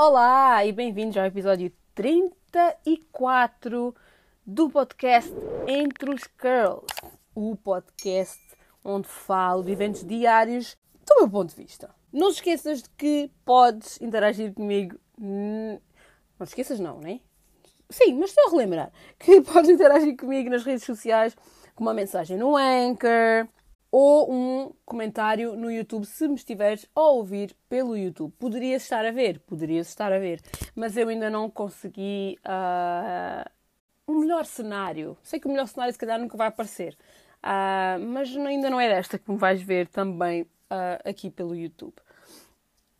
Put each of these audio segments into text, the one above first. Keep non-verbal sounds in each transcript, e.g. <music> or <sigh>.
Olá e bem-vindos ao episódio 34 do podcast Entre os Curls, o podcast onde falo de eventos diários do meu ponto de vista. Não esqueças de que podes interagir comigo. Não esqueças, não, né? Sim, mas só relembrar que <laughs> podes interagir comigo nas redes sociais com uma mensagem no Anchor, ou um comentário no YouTube se me estiveres a ouvir pelo YouTube. Poderias estar a ver, poderias estar a ver, mas eu ainda não consegui uh, o um melhor cenário. Sei que o melhor cenário se calhar nunca vai aparecer, uh, mas ainda não é desta que me vais ver também uh, aqui pelo YouTube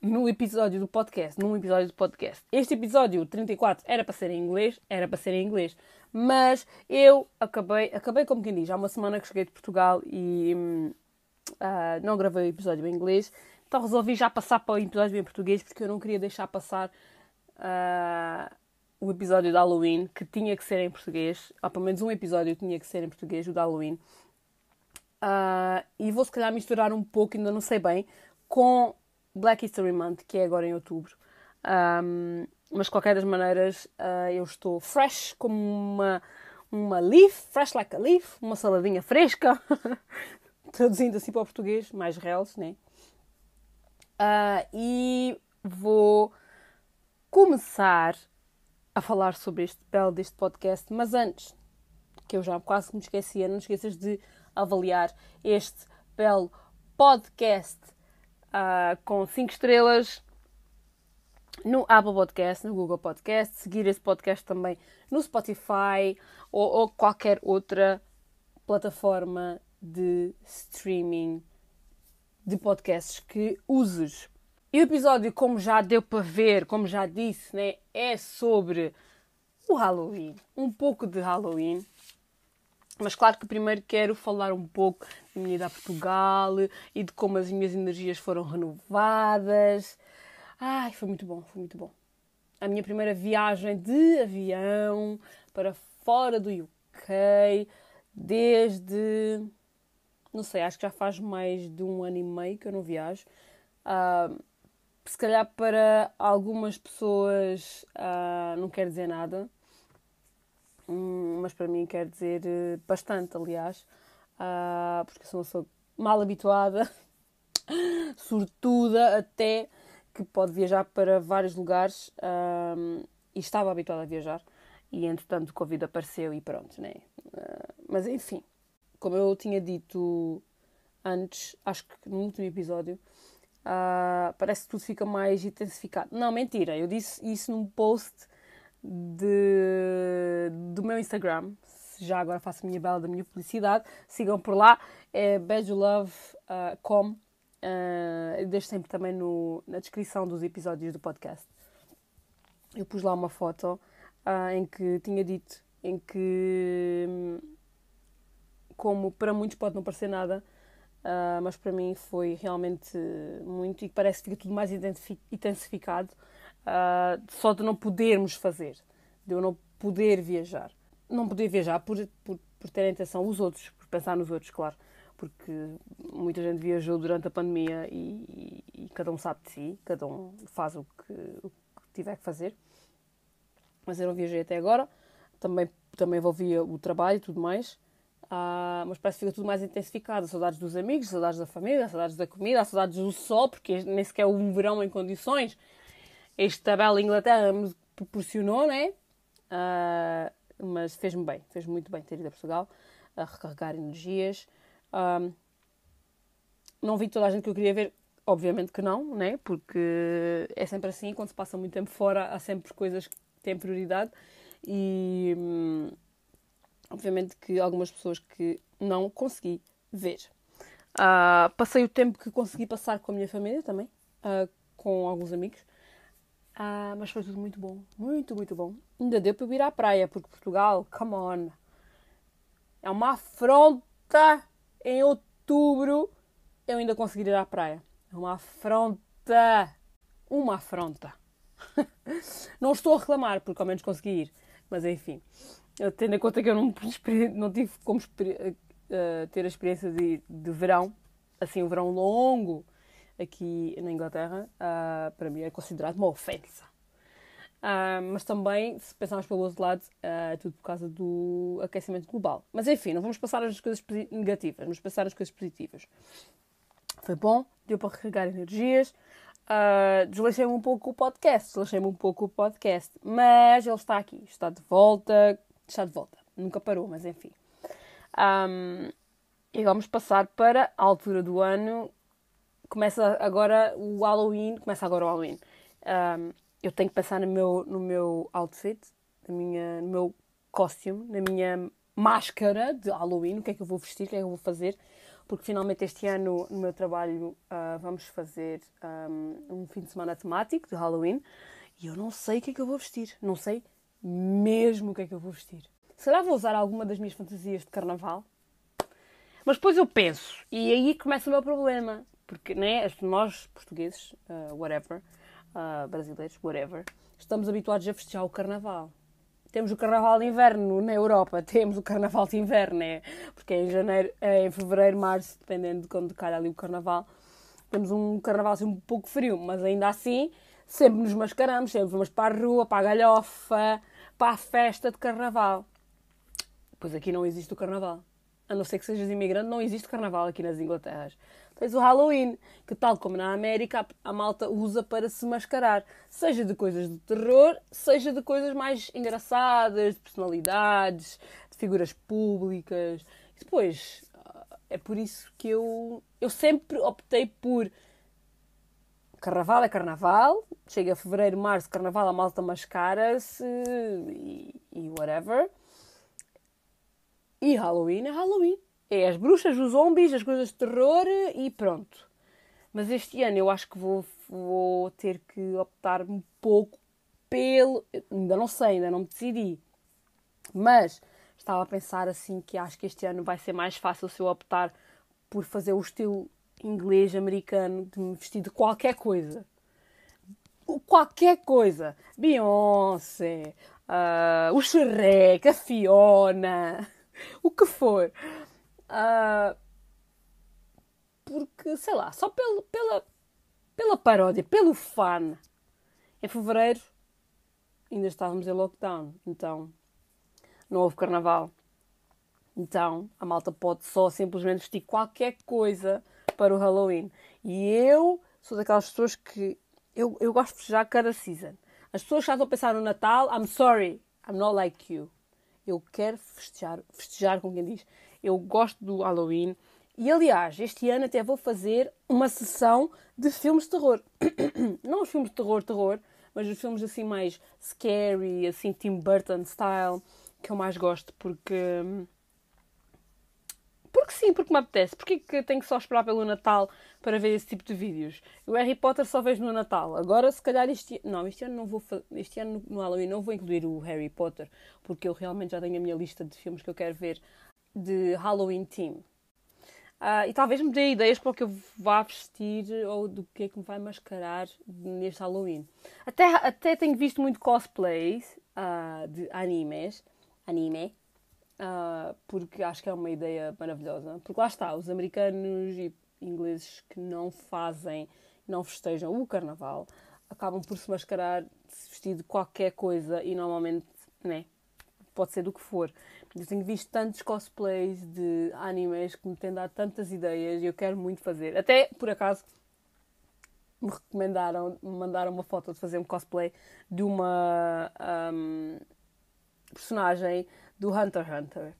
no episódio do podcast, num episódio do podcast. Este episódio 34 era para ser em inglês, era para ser em inglês, mas eu acabei, acabei como quem diz, há uma semana que cheguei de Portugal e uh, não gravei o episódio em inglês, então resolvi já passar para o episódio em português porque eu não queria deixar passar uh, o episódio de Halloween que tinha que ser em português, ou pelo menos um episódio tinha que ser em português, o de Halloween. Uh, e vou se calhar misturar um pouco, ainda não sei bem, com Black History Month, que é agora em outubro. Um, mas de qualquer das maneiras, uh, eu estou fresh como uma, uma leaf, fresh like a leaf, uma saladinha fresca, <laughs> traduzindo assim para o português, mais reles, né? Uh, e vou começar a falar sobre este belo deste podcast, mas antes, que eu já quase me esquecia, não esqueças de avaliar este belo podcast uh, com 5 estrelas no Apple Podcast, no Google Podcast, seguir esse podcast também no Spotify ou, ou qualquer outra plataforma de streaming de podcasts que uses. E o episódio, como já deu para ver, como já disse, né, é sobre o Halloween, um pouco de Halloween. Mas claro que primeiro quero falar um pouco da minha ida a Portugal e de como as minhas energias foram renovadas. Ai, foi muito bom, foi muito bom. A minha primeira viagem de avião para fora do UK desde. Não sei, acho que já faz mais de um ano e meio que eu não viajo. Uh, se calhar para algumas pessoas uh, não quer dizer nada, Hum, mas para mim quer dizer eh, bastante, aliás, uh, porque sou uma pessoa mal habituada, <laughs> sortuda até, que pode viajar para vários lugares e estava habituada a viajar e entretanto o Covid apareceu e pronto, né? Uh, mas enfim, como eu tinha dito antes, acho que no último episódio, uh, parece que tudo fica mais intensificado. Não, mentira, eu disse isso num post de, do meu Instagram. Já agora faço a minha bela da minha publicidade. Sigam por lá. É badgelove.com. Uh, eh, deixo sempre também no, na descrição dos episódios do podcast. Eu pus lá uma foto uh, em que tinha dito em que, como para muitos pode não parecer nada, uh, mas para mim foi realmente muito e parece que fica tudo mais intensificado ah, só de não podermos fazer, de eu não poder viajar. Não poder viajar por, por, por ter a atenção os outros, por pensar nos outros, claro, porque muita gente viajou durante a pandemia e, e, e cada um sabe de si, cada um faz o que, o que tiver que fazer. Mas eu não viajei até agora, também, também envolvia o trabalho e tudo mais. Ah, mas parece que fica tudo mais intensificado. Saudades dos amigos, saudades da família, saudades da comida, saudades do sol, porque nem sequer o verão em condições este tabela Inglaterra me proporcionou, né? Uh, mas fez-me bem, fez muito bem ter ido a Portugal, a recarregar energias. Ah, não vi toda a gente que eu queria ver, obviamente que não, né? Porque é sempre assim, quando se passa muito tempo fora, há sempre coisas que têm prioridade e. Hum, obviamente que algumas pessoas que não consegui ver. Uh, passei o tempo que consegui passar com a minha família também, uh, com alguns amigos. Ah, mas foi tudo muito bom, muito, muito bom. Ainda deu para eu ir à praia, porque Portugal, come on, é uma afronta em outubro eu ainda conseguir ir à praia. É uma afronta, uma afronta. <laughs> não estou a reclamar, porque ao menos consegui ir, mas enfim, tendo em conta que eu não, não tive como uh, ter a experiência de, de verão, assim, o um verão longo aqui na Inglaterra, uh, para mim é considerado uma ofensa. Uh, mas também, se pensarmos pelo outro lado, ah, é uh, tudo por causa do aquecimento global. Mas enfim, não vamos passar as coisas negativas, vamos passar as coisas positivas. Foi bom, deu para recarregar energias. Uh, desleixei-me um pouco o podcast, desleixei-me um pouco o podcast, mas ele está aqui, está de volta, está de volta, nunca parou, mas enfim. Um, e vamos passar para a altura do ano começa agora o Halloween, começa agora o Halloween. Um, eu tenho que pensar no meu, no meu outfit, na minha, no meu costume, na minha máscara de Halloween, o que é que eu vou vestir, o que é que eu vou fazer, porque finalmente este ano no meu trabalho uh, vamos fazer um, um, fim de semana temático de Halloween e eu não sei o que é que eu vou vestir, não sei mesmo o que é que eu vou vestir. Será que vou usar alguma das minhas fantasias de carnaval? Mas depois eu penso, e aí começa o meu problema, porque né, nós, portugueses, uh, whatever, uh, brasileiros, whatever, estamos habituados a festejar o carnaval. Temos o carnaval de inverno na Europa, <laughs> temos o carnaval de inverno, é, porque é em janeiro, é em fevereiro, março, dependendo de quando calha ali o carnaval. Temos um carnaval assim um pouco frio, mas ainda assim sempre nos mascaramos, sempre vamos para a rua, para a galhofa, para a festa de carnaval. Pois aqui não existe o carnaval. A não ser que sejas imigrante, não existe carnaval aqui nas Inglaterras tens o Halloween, que tal como na América a malta usa para se mascarar, seja de coisas de terror, seja de coisas mais engraçadas, de personalidades, de figuras públicas. E depois, ah, é por isso que eu, eu sempre optei por Carnaval é carnaval, chega a fevereiro, março, carnaval, a malta mascara-se e, e whatever. E Halloween é Halloween. É as bruxas, os zombies, as coisas de terror e pronto. Mas este ano eu acho que vou, vou ter que optar um pouco pelo. Ainda não sei, ainda não me decidi. Mas estava a pensar assim que acho que este ano vai ser mais fácil se eu optar por fazer o estilo inglês americano de me vestir de qualquer coisa. Qualquer coisa. Beyoncé, uh, o Shrek, a Fiona, <laughs> o que for. Uh, porque, sei lá, só pelo, pela, pela paródia, pelo fan Em fevereiro ainda estávamos em lockdown, então não houve carnaval. Então a malta pode só simplesmente vestir qualquer coisa para o Halloween. E eu sou daquelas pessoas que. Eu, eu gosto de festejar cada season. As pessoas já estão a pensar no Natal, I'm sorry, I'm not like you. Eu quero festejar, festejar com quem diz eu gosto do Halloween. E aliás, este ano até vou fazer uma sessão de filmes de terror. <clears throat> Não os filmes de terror, terror, mas os filmes assim mais scary, assim Tim Burton style, que eu mais gosto porque. Hum, porque sim, porque me apetece. Porquê que tenho que só esperar pelo Natal para ver esse tipo de vídeos? O Harry Potter só vejo no Natal. Agora, se calhar, este ano Não, este ano não vou. Este ano no Halloween não vou incluir o Harry Potter, porque eu realmente já tenho a minha lista de filmes que eu quero ver de Halloween Team. Uh, e talvez me dê ideias para o que eu vá vestir ou do que é que me vai mascarar neste Halloween. Até, até tenho visto muito cosplays uh, de animes, anime, uh, porque acho que é uma ideia maravilhosa. Porque lá está, os americanos e ingleses que não fazem, não festejam o carnaval, acabam por se mascarar, se vestir de qualquer coisa e normalmente, né, pode ser do que for. Eu tenho visto tantos cosplays de animes que me têm dado tantas ideias e eu quero muito fazer. Até, por acaso, me recomendaram, me mandaram uma foto de fazer um cosplay de uma um, personagem do Hunter x Hunter.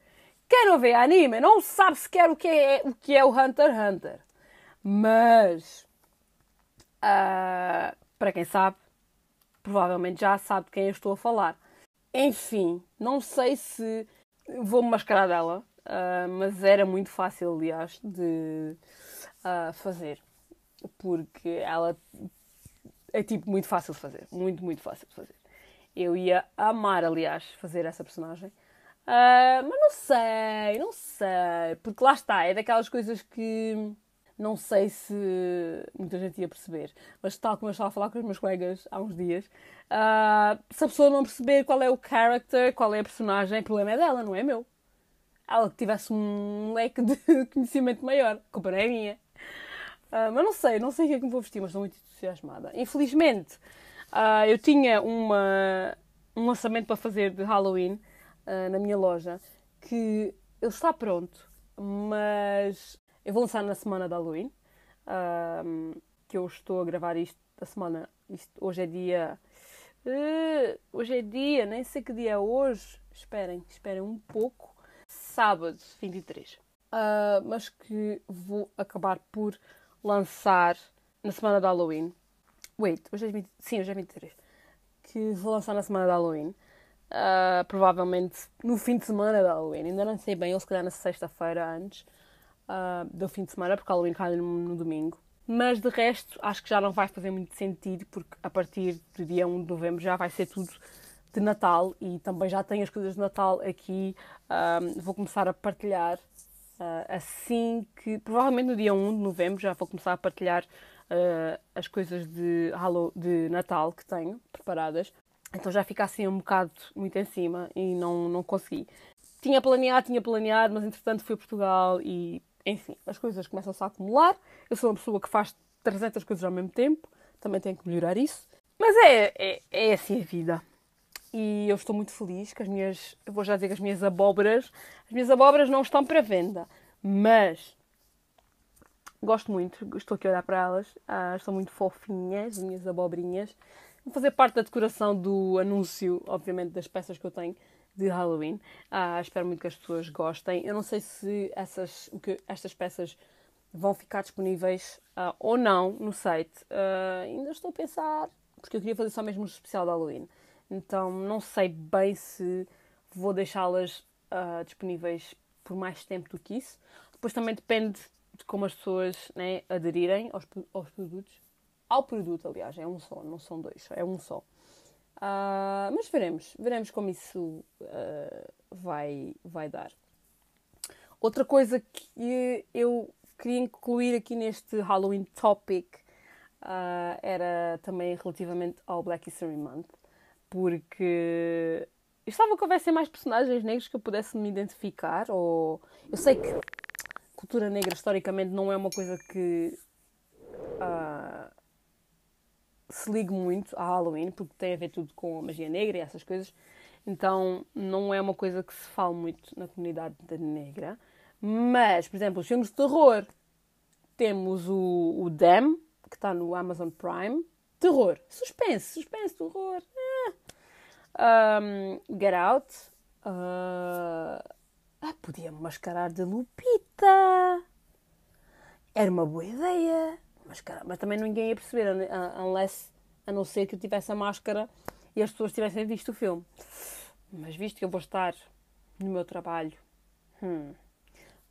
Quem não vê anime não sabe sequer o que é o, que é o Hunter x Hunter. Mas, uh, para quem sabe, provavelmente já sabe de quem eu estou a falar. Enfim, não sei se vou-me mascarar dela, uh, mas era muito fácil, aliás, de uh, fazer, porque ela é tipo muito fácil de fazer, muito, muito fácil de fazer. Eu ia amar, aliás, fazer essa personagem. Uh, mas não sei, não sei, porque lá está, é daquelas coisas que não sei se muita gente ia perceber, mas tal como eu estava a falar com os meus colegas há uns dias, uh, se a pessoa não perceber qual é o character, qual é a personagem, o problema é dela, não é meu. Ela que tivesse um leque de <laughs> conhecimento maior, a culpa não é minha. Uh, mas não sei, não sei o que é que me vou vestir, mas estou muito entusiasmada. Infelizmente, uh, eu tinha uma, um lançamento para fazer de Halloween na minha loja que ele está pronto, mas eu vou lançar na semana de Halloween, que eu estou a gravar isto da semana. Isto, hoje é dia. Uh, hoje é dia, nem sei que dia é hoje. Esperem, esperem um pouco. Sábado 23. Uh, ah, mas que vou acabar por lançar na semana de Halloween. Wait, hoje é 20, sim, hoje é 23. Que vou lançar na semana de Halloween. Uh, provavelmente no fim de semana de Halloween. Ainda não sei bem, ou se calhar na sexta-feira antes uh, do fim de semana, porque a Halloween cai no, no domingo. Mas de resto, acho que já não vai fazer muito sentido, porque a partir do dia 1 de novembro já vai ser tudo de Natal e também já tenho as coisas de Natal aqui. Um, ah, vou começar a partilhar uh, assim que. Provavelmente no dia 1 de novembro já vou começar a partilhar uh, as coisas de, Halo, de Natal que tenho preparadas. Então já fica assim um bocado muito em cima e não, não consegui. Tinha planeado, tinha planeado, mas entretanto fui a Portugal e enfim, as coisas começam-se a acumular. Eu sou uma pessoa que faz 300 coisas ao mesmo tempo. Também tenho que melhorar isso. Mas é, é, é assim a vida. E eu estou muito feliz que as minhas, vou já dizer que as minhas abóboras, as minhas abóboras não estão para venda, mas gosto muito, estou aqui a olhar para elas, ah, estão muito fofinhas, as minhas abobrinhas. Vou fazer parte da decoração do anúncio, obviamente, das peças que eu tenho, de Halloween. Ah, espero muito que as pessoas gostem. Eu não sei se essas, que, estas peças vão ficar disponíveis ah, ou não no site. Ah, ainda estou a pensar, porque eu queria fazer só mesmo um especial de Halloween. Então não sei bem se vou deixá-las ah, disponíveis por mais tempo do que isso. Depois também depende de como as pessoas né, aderirem aos, aos produtos. Ao produto, aliás, é um só, não são dois, é um só. Uh, mas veremos, veremos como isso uh, vai, vai dar. Outra coisa que eu queria incluir aqui neste Halloween topic uh, era também relativamente ao Black History Month, porque eu estava que houvessem mais personagens negros que eu pudesse me identificar, ou eu sei que cultura negra historicamente não é uma coisa que uh, se ligue muito a Halloween, porque tem a ver tudo com a magia negra e essas coisas. Então, não é uma coisa que se fala muito na comunidade negra. Mas, por exemplo, os filmes de terror. Temos o, o Dam, que está no Amazon Prime. Terror. Suspense, suspense, terror. Ah. Um, Get Out. Uh... Ah, podia mascarar de Lupita. Era uma boa ideia mas, cara, mas também ninguém ia perceber, unless, a não ser que eu tivesse a máscara e as pessoas tivessem visto o filme. Mas visto que eu vou estar no meu trabalho, hum,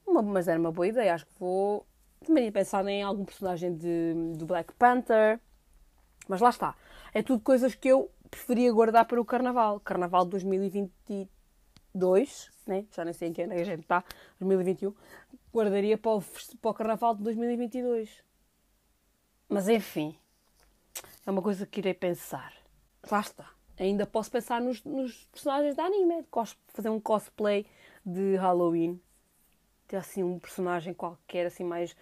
uma, mas era uma boa ideia, acho que vou também ia pensar em algum personagem de, do Black Panther, mas lá está. É tudo coisas que eu preferia guardar para o Carnaval. Carnaval de 2022, né? já nem sei em que ano é a gente está, 2021, guardaria para o, para o Carnaval de 2022. Mas enfim, é uma coisa que irei pensar. Lá está. Ainda posso pensar nos, nos personagens da anime, fazer um cosplay de Halloween. Ter assim um personagem qualquer, assim mais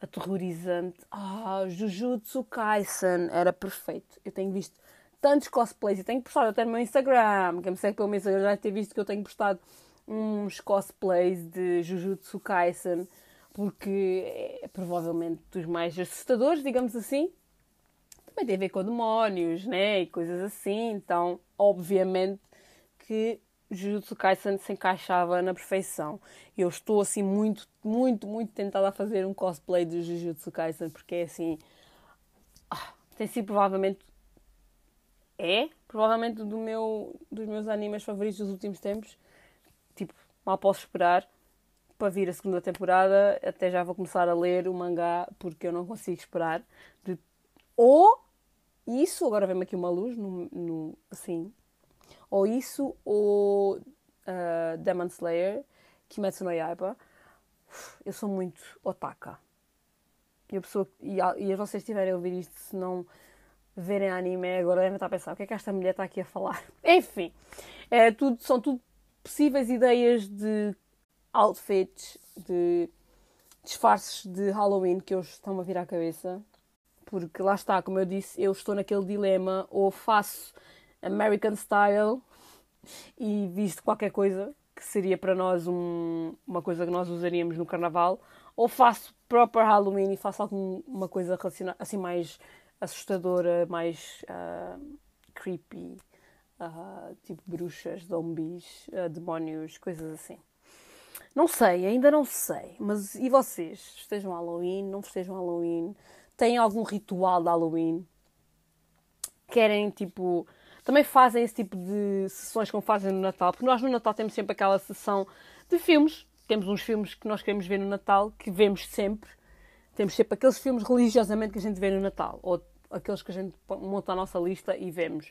aterrorizante. Ah, Jujutsu Kaisen era perfeito. Eu tenho visto tantos cosplays e tenho postado até no meu Instagram. Quem me segue pelo meu Instagram já ter visto que eu tenho postado uns cosplays de Jujutsu Kaisen porque é provavelmente dos mais assustadores, digamos assim. Também tem a ver com demónios, né? E coisas assim. Então, obviamente que Jujutsu Kaisen se encaixava na perfeição. Eu estou assim muito, muito, muito tentada a fazer um cosplay do Jujutsu Kaisen porque é assim. Ah, tem sido provavelmente. É provavelmente do meu, dos meus animes favoritos dos últimos tempos. Tipo, mal posso esperar para vir a segunda temporada, até já vou começar a ler o mangá porque eu não consigo esperar. De... Ou isso, agora vem-me aqui uma luz, no, no, assim, ou isso, ou uh, Demon Slayer, Kimetsu no Yaiba. Eu sou muito otaka. E, a pessoa, e, e vocês estiverem a ouvir isto, se não verem anime, agora devem estar a pensar o que é que esta mulher está aqui a falar. <laughs> Enfim, é, tudo, são tudo possíveis ideias de outfits, de disfarces de Halloween que hoje estão a vir à cabeça. Porque lá está, como eu disse, eu estou naquele dilema ou faço American Style e visto qualquer coisa que seria para nós um, uma coisa que nós usaríamos no carnaval, ou faço proper Halloween e faço alguma coisa relacionada, assim mais assustadora, mais uh, creepy, uh, tipo bruxas, zombies, uh, ah, demónios, coisas assim. Não sei, ainda não sei. Mas e vocês? Estejam Halloween? Não festejam Halloween? Têm algum ritual de Halloween? Querem, tipo. Também fazem esse tipo de sessões como fazem no Natal, porque nós no Natal temos sempre aquela sessão de filmes. Temos uns filmes que nós queremos ver no Natal, que vemos sempre. Temos sempre aqueles filmes religiosamente que a gente vê no Natal, ou aqueles que a gente monta a nossa lista e vemos.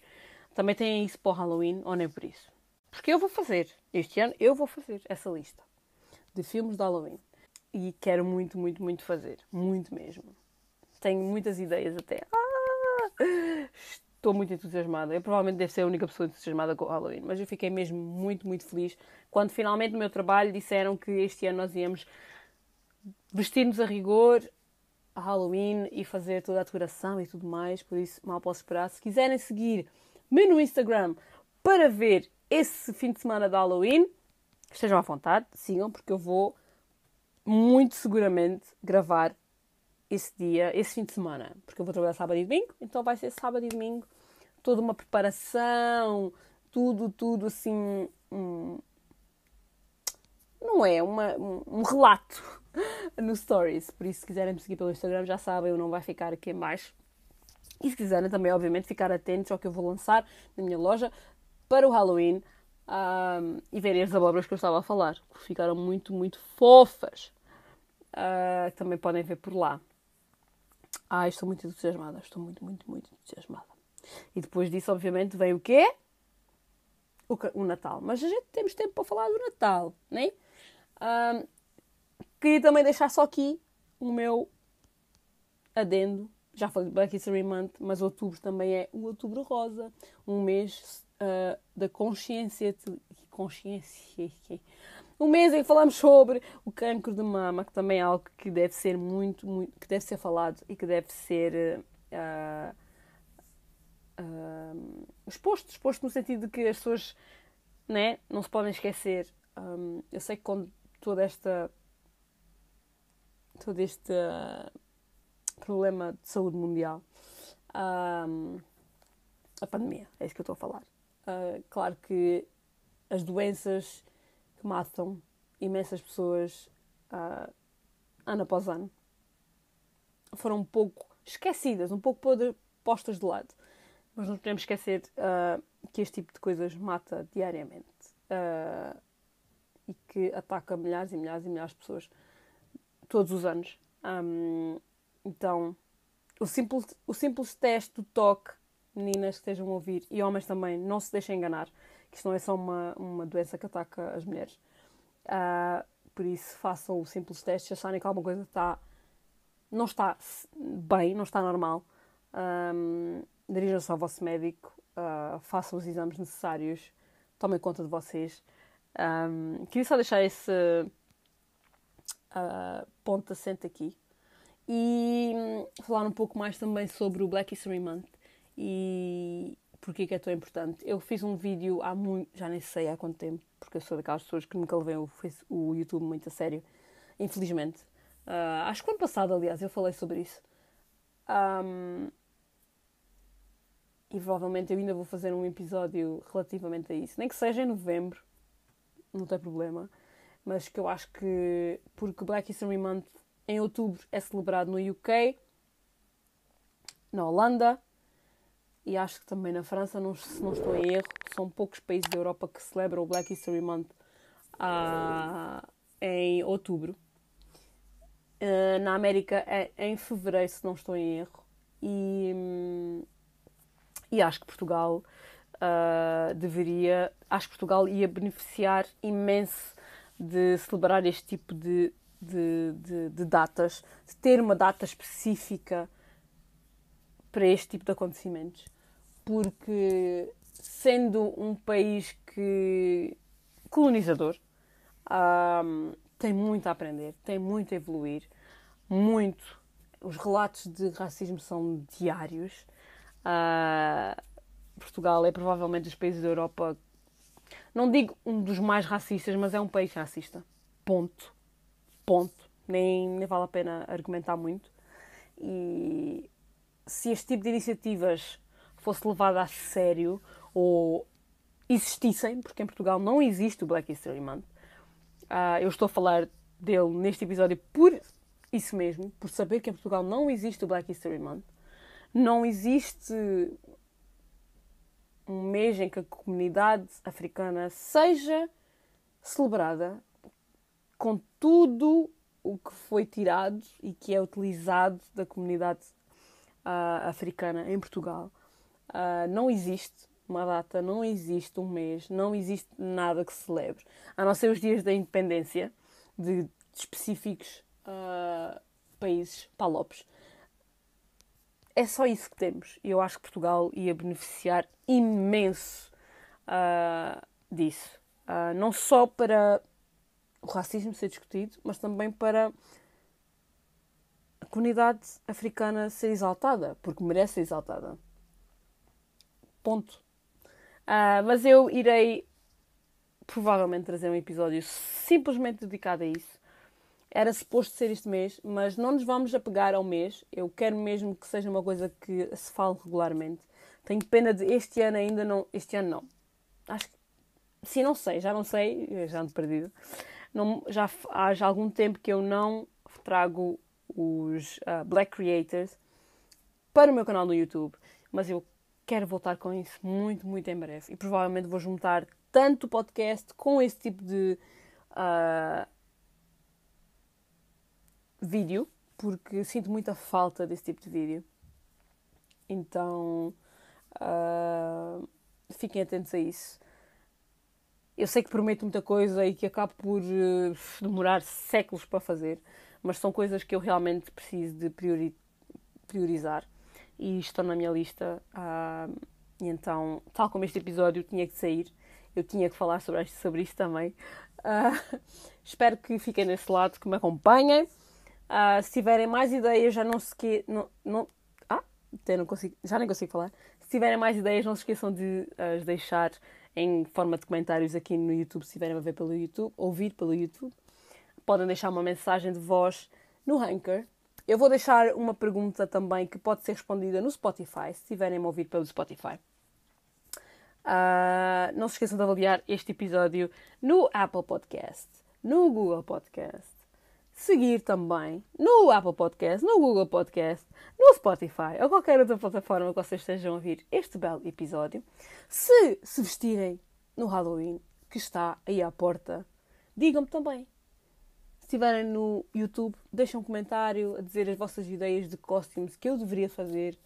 Também têm isso para o Halloween, ou nem por isso? Porque eu vou fazer. Este ano eu vou fazer essa lista de filmes de Halloween. E quero muito, muito, muito fazer. Muito mesmo. Tenho muitas ideias até. Ah! Estou muito entusiasmada. Eu provavelmente devo ser a única pessoa entusiasmada com o Halloween, mas eu fiquei mesmo muito, muito feliz quando finalmente no meu trabalho disseram que este ano nós íamos vestir-nos a rigor a Halloween e fazer toda a decoração e tudo mais. Por isso, mal posso esperar. Se quiserem seguir-me no Instagram para ver esse fim de semana de Halloween, estejam à vontade, sigam, porque eu vou muito seguramente gravar esse dia, esse fim de semana, porque eu vou trabalhar sábado e domingo, então vai ser sábado e domingo toda uma preparação, tudo, tudo assim. Hum, não é uma, um, um relato <laughs> no Stories. Por isso, se quiserem me seguir pelo Instagram, já sabem, eu não vai ficar aqui mais. E se quiserem também, obviamente, ficar atentos ao que eu vou lançar na minha loja para o Halloween um, e verem as abóboras que eu estava a falar, que ficaram muito, muito fofas. Uh, também podem ver por lá. Ai, estou muito entusiasmada, estou muito, muito, muito entusiasmada. E depois disso, obviamente, vem o quê? O, o Natal. Mas a gente temos tempo para falar do Natal, não é? Um, queria também deixar só aqui o meu adendo. Já falei de Black History Month, mas outubro também é o Outubro Rosa, um mês uh, da consciência. De, consciência. o é. mês em que falamos sobre o cancro de mama, que também é algo que deve ser muito, muito que deve ser falado e que deve ser uh, uh, exposto, exposto no sentido de que as pessoas né, não se podem esquecer. Um, ah, eu sei que com toda esta todo este uh, problema de saúde mundial, um, a pandemia, é isso que eu estou a falar Uh, claro que as doenças que matam imensas pessoas uh, ano após ano foram um pouco esquecidas, um pouco postas de lado. Mas não podemos esquecer uh, que este tipo de coisas mata diariamente e que ataca milhares e milhares e milhares de pessoas todos os anos. Um, então, o simples, o simples teste do toque meninas que estejam a ouvir e homens também, não se deixem enganar, que isto não é só uma, uma doença que ataca as mulheres. Uh, por isso, façam o simples teste, se acharem que alguma coisa está, não está bem, não está normal, um, dirijam-se ao vosso médico, uh, façam os exames necessários, tomem conta de vocês. Um, queria só deixar esse uh, ponto assente aqui e hum, falar um pouco mais também sobre o Black History Month. E porquê que é tão importante? Eu fiz um vídeo há muito, já nem sei há quanto tempo, porque eu sou daquelas pessoas que nunca levei o, o YouTube muito a sério, infelizmente. Uh, acho que ano passado, aliás, eu falei sobre isso. Um, e provavelmente eu ainda vou fazer um episódio relativamente a isso. Nem que seja em novembro, não tem problema. Mas que eu acho que, porque Black History Month em outubro é celebrado no UK, na Holanda, e acho que também na França, não, se não estou em erro, são poucos países da Europa que celebram o Black History Month ah, em outubro. Uh, na América é em fevereiro, se não estou em erro. E, hum, e acho que Portugal uh, deveria, acho que Portugal ia beneficiar imenso de celebrar este tipo de, de, de, de datas, de ter uma data específica para este tipo de acontecimentos porque sendo um país que colonizador um, tem muito a aprender, tem muito a evoluir, muito. Os relatos de racismo são diários. Uh, Portugal é provavelmente dos países da Europa, não digo um dos mais racistas, mas é um país racista. Ponto. Ponto. Nem, nem vale a pena argumentar muito. E se este tipo de iniciativas fosse levada a sério ou existissem, porque em Portugal não existe o Black History Month. Uh, eu estou a falar dele neste episódio por isso mesmo, por saber que em Portugal não existe o Black History Month. Não existe um mês em que a comunidade africana seja celebrada com tudo o que foi tirado e que é utilizado da comunidade uh, africana em Portugal. Uh, não existe uma data, não existe um mês, não existe nada que celebre. A não ser os dias da independência de, de específicos uh, países, palopes. É só isso que temos. E eu acho que Portugal ia beneficiar imenso uh, disso. não só para o racismo ser discutido, mas também para a comunidade africana ser exaltada, porque merece ser exaltada ponto. Uh, mas eu irei provavelmente trazer um episódio simplesmente dedicado a isso. Era suposto ser este mês, mas não nos vamos apegar ao mês. Eu quero mesmo que seja uma coisa que se fale regularmente. Tenho pena de este ano ainda não. Este ano não. Acho que. Sim, não sei, já não sei, já ando perdido. Não, já há já algum tempo que eu não trago os uh, Black Creators para o meu canal no YouTube, mas eu quero voltar com isso muito, muito em breve. E provavelmente vou juntar tanto o podcast com esse tipo de uh, vídeo, porque sinto muita falta desse tipo de vídeo. Então uh, fiquem atentos a isso. Eu sei que prometo muita coisa e que acabo por uh, demorar séculos para fazer, mas são coisas que eu realmente preciso de priori priorizar e estão na minha lista. Uh, e então, tal como este episódio tinha que sair, eu tinha que falar sobre, isto, sobre isso também. Uh, <laughs> espero que fiquem nesse lado, que me acompanhem. Uh, se tiverem mais ideias, já não se que não, não, ah, não consigo, já nem consigo falar. Se tiverem mais ideias, não se esqueçam de as deixar em forma de comentários aqui no YouTube, se estiverem a ver pelo YouTube, ouvir pelo YouTube. Podem deixar uma mensagem de voz no Anchor, eu vou deixar uma pergunta também que pode ser respondida no Spotify, se tiverem-me ouvido pelo Spotify. Uh, não se esqueçam de avaliar este episódio no Apple Podcast, no Google Podcast, seguir também no Apple Podcast, no Google Podcast, no Spotify ou qualquer outra plataforma que vocês estejam a ouvir este belo episódio. Se se vestirem no Halloween que está aí à porta, digam-me também estiverem no YouTube, deixem um comentário a dizer as vossas ideias de costumes que eu deveria fazer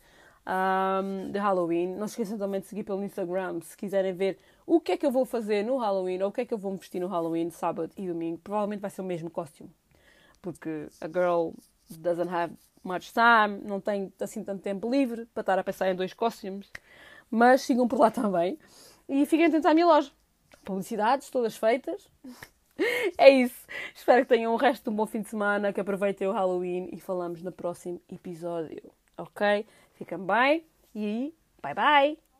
um, de Halloween. Não se esqueçam também de seguir pelo Instagram se quiserem ver o que é que eu vou fazer no Halloween ou o que é que eu vou vestir no Halloween, sábado e domingo. Provavelmente vai ser o mesmo costume, porque a girl doesn't have much time, não tem assim tanto tempo livre para estar a pensar em dois costumes. Mas sigam por lá também e fiquem atentos à minha loja. Publicidades todas feitas é isso. Espero que tenham o resto de um bom fim de semana, que aproveitem o Halloween e falamos no próximo episódio. Ok? Fiquem bem e bye bye!